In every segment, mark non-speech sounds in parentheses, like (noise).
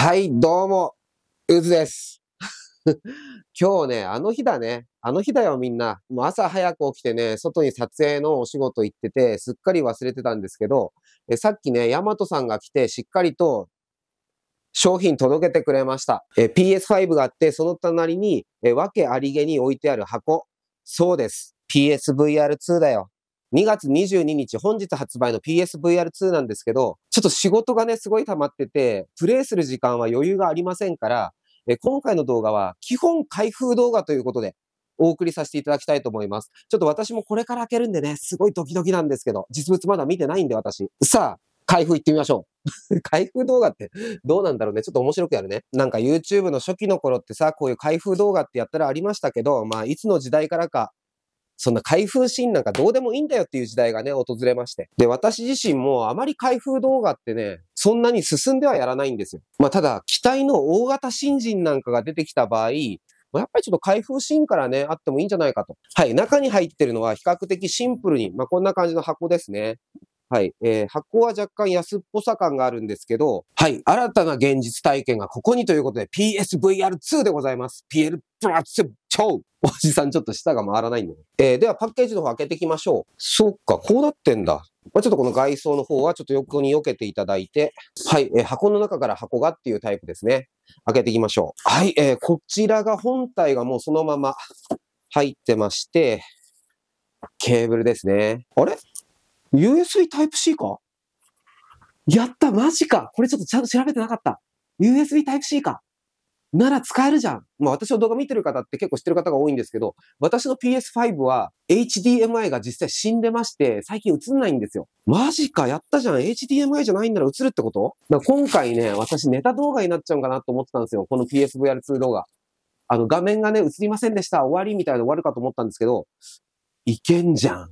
はい、どうも、うずです。(laughs) 今日ね、あの日だね。あの日だよ、みんな。もう朝早く起きてね、外に撮影のお仕事行ってて、すっかり忘れてたんですけど、えさっきね、ヤマトさんが来て、しっかりと商品届けてくれました。え PS5 があって、その隣に、えわけありげに置いてある箱。そうです。PSVR2 だよ。2月22日、本日発売の PSVR2 なんですけど、ちょっと仕事がね、すごい溜まってて、プレイする時間は余裕がありませんから、え今回の動画は基本開封動画ということで、お送りさせていただきたいと思います。ちょっと私もこれから開けるんでね、すごいドキドキなんですけど、実物まだ見てないんで私。さあ、開封行ってみましょう。(laughs) 開封動画ってどうなんだろうね。ちょっと面白くやるね。なんか YouTube の初期の頃ってさ、こういう開封動画ってやったらありましたけど、まあいつの時代からかそんな開封シーンなんかどうでもいいんだよっていう時代がね、訪れまして。で、私自身もあまり開封動画ってね、そんなに進んではやらないんですよ。まあ、ただ、機体の大型新人なんかが出てきた場合、やっぱりちょっと開封シーンからね、あってもいいんじゃないかと。はい、中に入ってるのは比較的シンプルに、まあ、こんな感じの箱ですね。はい、えー、箱は若干安っぽさ感があるんですけど、はい、新たな現実体験がここにということで PSVR2 でございます。PL プラス超おじさんちょっと舌が回らないんで。えー、ではパッケージの方開けていきましょう。そっか、こうなってんだ。まあ、ちょっとこの外装の方はちょっと横に避けていただいて、はい、えー、箱の中から箱がっていうタイプですね。開けていきましょう。はい、えー、こちらが本体がもうそのまま入ってまして、ケーブルですね。あれ ?USB Type-C かやった、マジか。これちょっとちゃんと調べてなかった。USB Type-C か。なら使えるじゃん。まあ私の動画見てる方って結構知ってる方が多いんですけど、私の PS5 は HDMI が実際死んでまして、最近映んないんですよ。マジか、やったじゃん。HDMI じゃないんなら映るってことま今回ね、私ネタ動画になっちゃうかなと思ってたんですよ。この PSVR2 動画。あの画面がね、映りませんでした。終わりみたいな終わるかと思ったんですけど、いけんじゃん。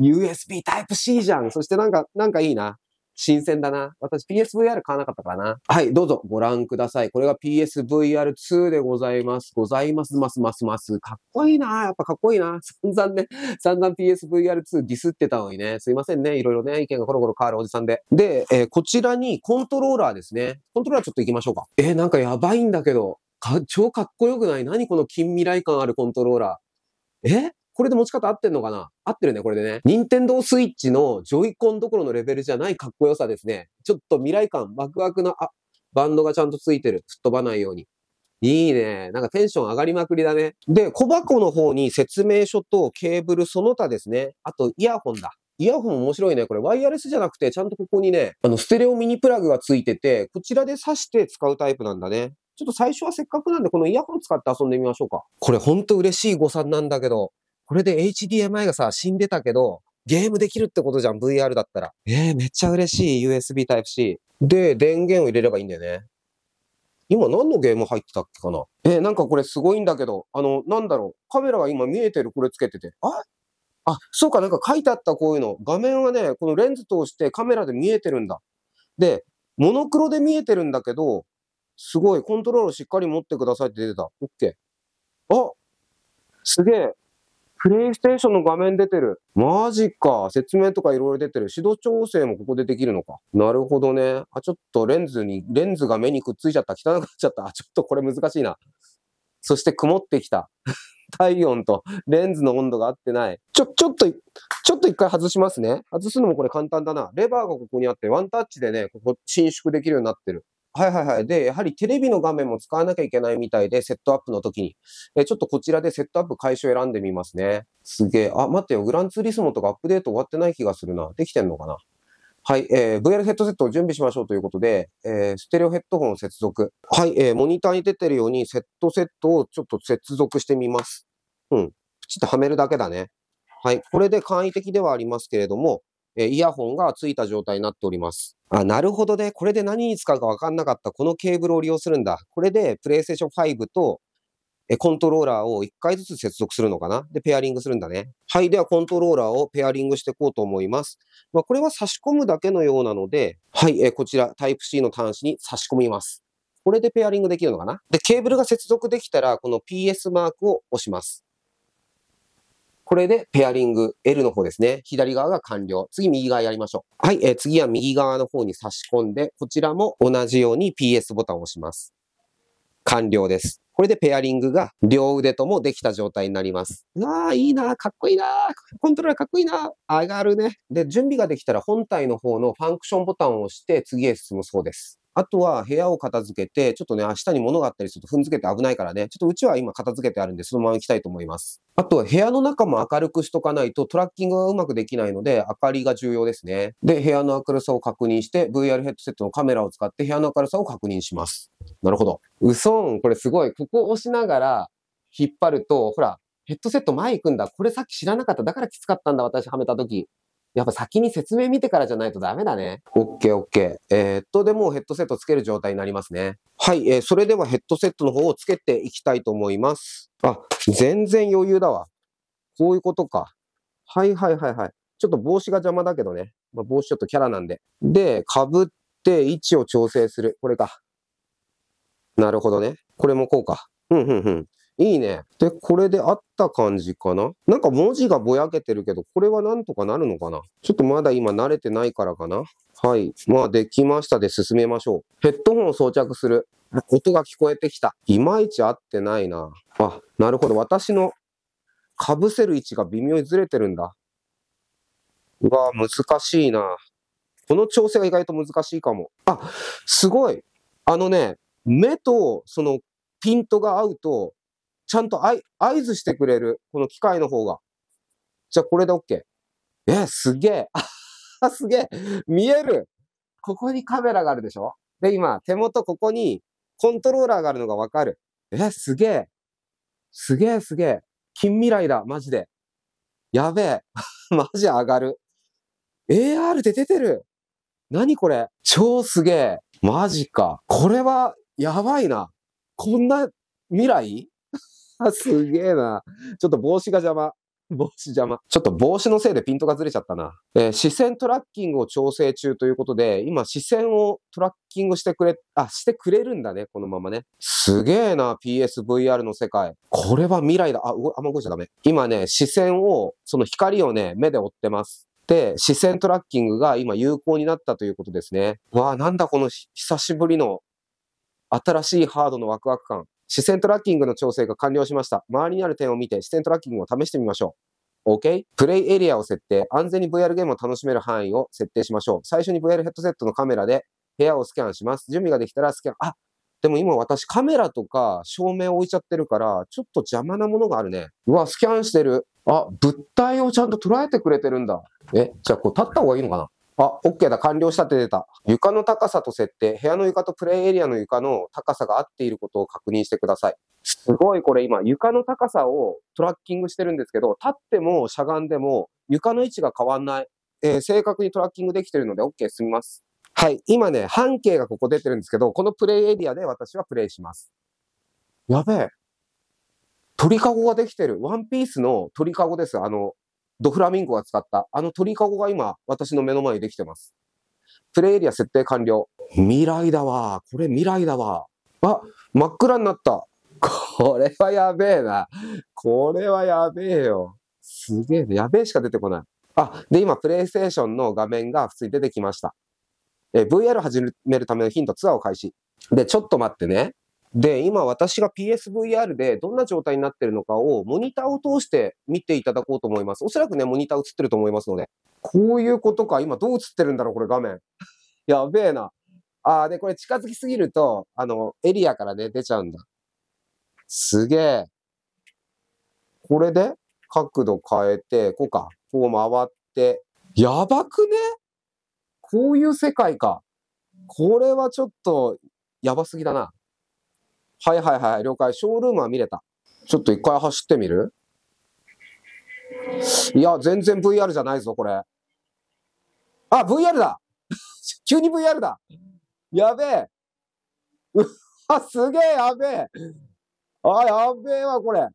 USB Type-C じゃん。そしてなんか、なんかいいな。新鮮だな。私 PSVR 買わなかったからな。はい、どうぞご覧ください。これが PSVR2 でございます。ございます、ますますます。かっこいいな。やっぱかっこいいな。散々ね、散々 PSVR2 ディスってたのにね。すいませんね。いろいろね、意見がコロコロ変わるおじさんで。で、えー、こちらにコントローラーですね。コントローラーちょっと行きましょうか。えー、なんかやばいんだけど。か、超かっこよくない何この近未来感あるコントローラー。えこれで持ち方合ってんのかな合ってるね、これでね。任天堂スイッチのジョイコンどころのレベルじゃないかっこよさですね。ちょっと未来感、ワクワクな、あ、バンドがちゃんとついてる。吹っ飛ばないように。いいね。なんかテンション上がりまくりだね。で、小箱の方に説明書とケーブルその他ですね。あとイヤホンだ。イヤホン面白いね。これワイヤレスじゃなくて、ちゃんとここにね、あの、ステレオミニプラグがついてて、こちらで挿して使うタイプなんだね。ちょっと最初はせっかくなんで、このイヤホン使って遊んでみましょうか。これほんと嬉しい誤算なんだけど、これで HDMI がさ、死んでたけど、ゲームできるってことじゃん、VR だったら。えー、めっちゃ嬉しい、USB Type-C。で、電源を入れればいいんだよね。今何のゲーム入ってたっけかなえー、なんかこれすごいんだけど、あの、なんだろう。カメラが今見えてる、これつけてて。ああ、そうか、なんか書いてあったこういうの。画面はね、このレンズ通してカメラで見えてるんだ。で、モノクロで見えてるんだけど、すごい、コントロールしっかり持ってくださいって出てた。オッケー。あすげえ。プレイステーションの画面出てる。マジか。説明とかいろいろ出てる。指導調整もここでできるのか。なるほどね。あ、ちょっとレンズに、レンズが目にくっついちゃった。汚くなっちゃった。あ、ちょっとこれ難しいな。そして曇ってきた。(laughs) 体温とレンズの温度が合ってない。ちょ、ちょっと、ちょっと一回外しますね。外すのもこれ簡単だな。レバーがここにあって、ワンタッチでね、ここ伸縮できるようになってる。はいはいはい。で、やはりテレビの画面も使わなきゃいけないみたいで、セットアップの時に。えちょっとこちらでセットアップ解消選んでみますね。すげえ。あ、待ってよ。グランツーリスモとかアップデート終わってない気がするな。できてんのかなはい、えー、VR ヘッドセットを準備しましょうということで、えー、ステレオヘッドホンを接続。はい、えー、モニターに出てるように、セットセットをちょっと接続してみます。うん。プチっとはめるだけだね。はい、これで簡易的ではありますけれども、えイヤホンがついた状態になっております。あ、なるほどね。これで何に使うか分かんなかった。このケーブルを利用するんだ。これで PlayStation 5とコントローラーを1回ずつ接続するのかなで、ペアリングするんだね。はい。では、コントローラーをペアリングしていこうと思います。まあ、これは差し込むだけのようなので、はい。えー、こちら、Type-C の端子に差し込みます。これでペアリングできるのかなで、ケーブルが接続できたら、この PS マークを押します。これでペアリング、L の方ですね。左側が完了。次、右側やりましょう。はい、えー、次は右側の方に差し込んで、こちらも同じように PS ボタンを押します。完了です。これでペアリングが両腕ともできた状態になります。うわあ、いいな、かっこいいな、コントローラーかっこいいな、上がるね。で、準備ができたら本体の方のファンクションボタンを押して次へ進むそうです。あとは部屋を片付けて、ちょっとね、明日に物があったりすると踏んづけて危ないからね、ちょっとうちは今片付けてあるんで、そのまま行きたいと思います。あとは部屋の中も明るくしとかないとトラッキングがうまくできないので、明かりが重要ですね。で、部屋の明るさを確認して、VR ヘッドセットのカメラを使って部屋の明るさを確認します。なるほど。うそん、これすごい。ここを押しながら引っ張ると、ほら、ヘッドセット前行くんだ。これさっき知らなかった。だからきつかったんだ、私はめた時。やっぱ先に説明見てからじゃないとダメだね。OK, OK。えー、っと、でもヘッドセットつける状態になりますね。はい、えー、それではヘッドセットの方をつけていきたいと思います。あ、全然余裕だわ。こういうことか。はいはいはいはい。ちょっと帽子が邪魔だけどね。まあ、帽子ちょっとキャラなんで。で、かぶって位置を調整する。これか。なるほどね。これもこうか。うんうんうん。いいね。で、これで合った感じかななんか文字がぼやけてるけど、これはなんとかなるのかなちょっとまだ今慣れてないからかなはい。まあ、できましたで進めましょう。ヘッドホンを装着する。音が聞こえてきた。いまいち合ってないな。あ、なるほど。私の被せる位置が微妙にずれてるんだ。うわ難しいな。この調整が意外と難しいかも。あ、すごい。あのね、目とそのピントが合うとちゃんと合図してくれる。この機械の方が。じゃあこれで OK。え、すげえ。あ、すげえ。見える。ここにカメラがあるでしょで、今、手元ここにコントローラーがあるのがわかる。え、すげえ。すげえすげえ。近未来だ、マジで。やべえ。(laughs) マジ上がる。AR で出てる。何これ超すげえ。マジか。これは、やばいな。こんな未来すげえな。ちょっと帽子が邪魔。帽子邪魔。ちょっと帽子のせいでピントがずれちゃったな。えー、視線トラッキングを調整中ということで、今視線をトラッキングしてくれ、あ、してくれるんだね、このままね。すげえな、PSVR の世界。これは未来だ。あ、あんま動いちゃダメ。今ね、視線を、その光をね、目で追ってます。で、視線トラッキングが今有効になったということですね。わあ、なんだこの久しぶりの新しいハードのワクワク感。視線トラッキングの調整が完了しました。周りにある点を見て視線トラッキングを試してみましょう。OK? プレイエリアを設定。安全に VR ゲームを楽しめる範囲を設定しましょう。最初に VR ヘッドセットのカメラで部屋をスキャンします。準備ができたらスキャン。あでも今私カメラとか照明を置いちゃってるから、ちょっと邪魔なものがあるね。うわ、スキャンしてる。あ、物体をちゃんと捉えてくれてるんだ。え、じゃあこう立った方がいいのかなあ、OK だ、完了したって出た。床の高さと設定、部屋の床とプレイエリアの床の高さが合っていることを確認してください。すごいこれ今、床の高さをトラッキングしてるんですけど、立ってもしゃがんでも床の位置が変わんない。えー、正確にトラッキングできてるので OK 進みます。はい、今ね、半径がここ出てるんですけど、このプレイエリアで私はプレイします。やべえ。鳥かごができてる。ワンピースの鳥かごです。あの、ドフラミンゴが使った、あの鳥かごが今、私の目の前にできてます。プレイエリア設定完了。未来だわ。これ未来だわ。あ、真っ暗になった。これはやべえな。これはやべえよ。すげえね。やべえしか出てこない。あ、で、今、プレイステーションの画面が普通に出てきました。え、VR 始めるためのヒントツアーを開始。で、ちょっと待ってね。で、今私が PSVR でどんな状態になってるのかをモニターを通して見ていただこうと思います。おそらくね、モニター映ってると思いますので。こういうことか。今どう映ってるんだろうこれ画面。(laughs) やべえな。ああ、で、これ近づきすぎると、あの、エリアからね、出ちゃうんだ。すげえ。これで角度変えて、こうか。こう回って。やばくねこういう世界か。これはちょっと、やばすぎだな。はいはいはい、了解。ショールームは見れた。ちょっと一回走ってみるいや、全然 VR じゃないぞ、これ。あ、VR だ (laughs) 急に VR だやべえうわ、すげえ、やべえあ、やべえわ、これ。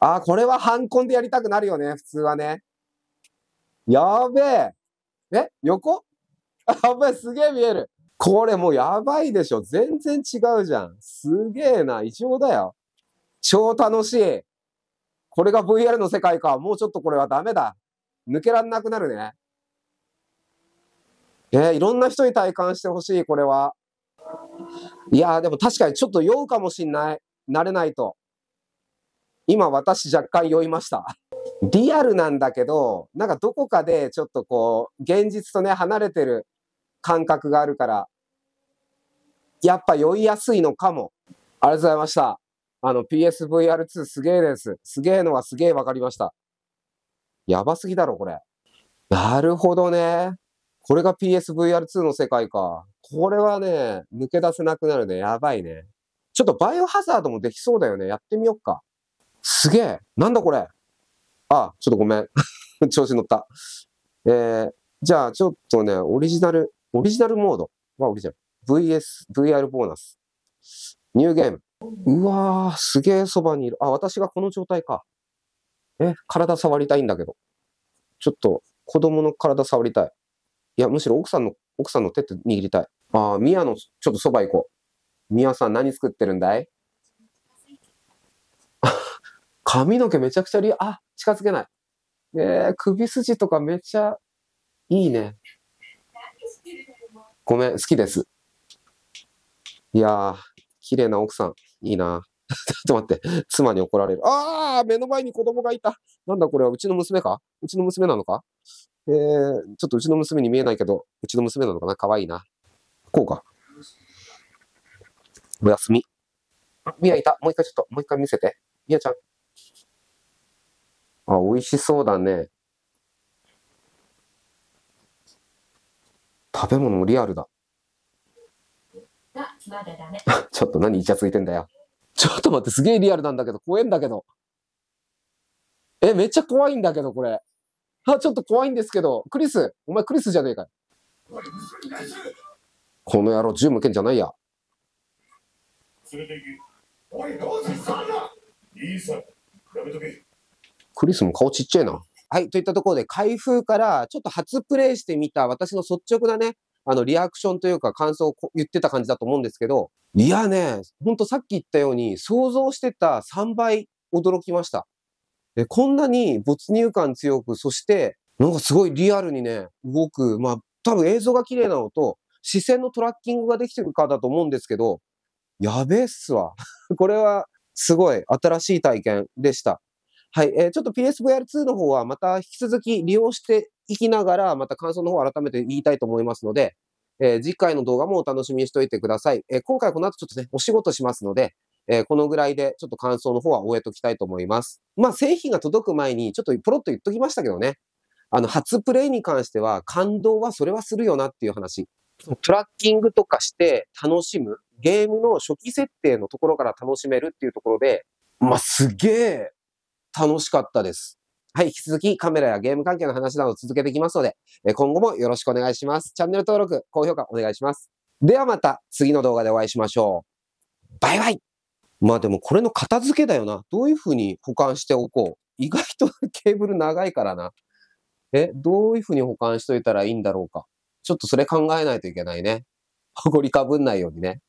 あ、これはハンコンでやりたくなるよね、普通はね。やべええ横 (laughs) やべえ、すげえ見える。これもうやばいでしょ。全然違うじゃん。すげえな。異常だよ。超楽しい。これが VR の世界か。もうちょっとこれはダメだ。抜けらんなくなるね。えー、いろんな人に体感してほしい、これは。いやー、でも確かにちょっと酔うかもしんない。慣れないと。今私若干酔いました。リアルなんだけど、なんかどこかでちょっとこう、現実とね、離れてる感覚があるから、やっぱ酔いやすいのかも。ありがとうございました。あの、PSVR2 すげえです。すげえのはすげえわかりました。やばすぎだろ、これ。なるほどね。これが PSVR2 の世界か。これはね、抜け出せなくなるね。やばいね。ちょっとバイオハザードもできそうだよね。やってみよっか。すげえ。なんだこれ。あ、ちょっとごめん。(laughs) 調子乗った。えー、じゃあちょっとね、オリジナル、オリジナルモードはオリジナル。VS、VR ボーナス。ニューゲーム。うわー、すげえそばにいる。あ、私がこの状態か。え、体触りたいんだけど。ちょっと、子供の体触りたい。いや、むしろ奥さんの、奥さんの手って握りたい。あー、ミヤの、ちょっとそば行こう。ミヤさん何作ってるんだい (laughs) 髪の毛めちゃくちゃリあ、近づけない。えー、首筋とかめちゃ、いいね。ごめん、好きです。いやー、綺麗な奥さん、いいな。(laughs) ちょっと待って、妻に怒られる。ああ、目の前に子供がいた。なんだこれは、うちの娘かうちの娘なのかえー、ちょっとうちの娘に見えないけど、うちの娘なのかな可愛いな。こうか。おやすみ。あ、みやいた。もう一回ちょっと、もう一回見せて。みやちゃん。あ、美味しそうだね。食べ物もリアルだ。(laughs) ちょっと何イチャついてんだよ。ちょっと待って、すげえリアルなんだけど、怖えんだけど。え、めっちゃ怖いんだけど、これ。あ、ちょっと怖いんですけど、クリス、お前クリスじゃねえか。この野郎、銃向けんじゃないや。クリスも顔ちっちゃいな。はい、といったところで、開封からちょっと初プレイしてみた私の率直なね、あの、リアクションというか感想を言ってた感じだと思うんですけど、いやね、ほんとさっき言ったように、想像してた3倍驚きました。えこんなに没入感強く、そして、なんかすごいリアルにね、動く、まあ、多分映像が綺麗なのと、視線のトラッキングができてるかだと思うんですけど、やべえっすわ。(laughs) これは、すごい新しい体験でした。はい。えー、ちょっと PSVR2 の方はまた引き続き利用してきながら、また感想の方改めて言いたいと思いますので、えー、次回の動画もお楽しみにしておいてください。えー、今回この後ちょっとね、お仕事しますので、えー、このぐらいでちょっと感想の方は終えときたいと思います。まあ、製品が届く前にちょっとポロッと言っときましたけどね、あの、初プレイに関しては感動はそれはするよなっていう話。トラッキングとかして楽しむ、ゲームの初期設定のところから楽しめるっていうところで、まあ、すげえ楽しかったです。はい、引き続きカメラやゲーム関係の話など続けていきますので、今後もよろしくお願いします。チャンネル登録、高評価お願いします。ではまた次の動画でお会いしましょう。バイバイまあでもこれの片付けだよな。どういうふうに保管しておこう。意外とケーブル長いからな。え、どういうふうに保管しといたらいいんだろうか。ちょっとそれ考えないといけないね。ほこりかぶんないようにね。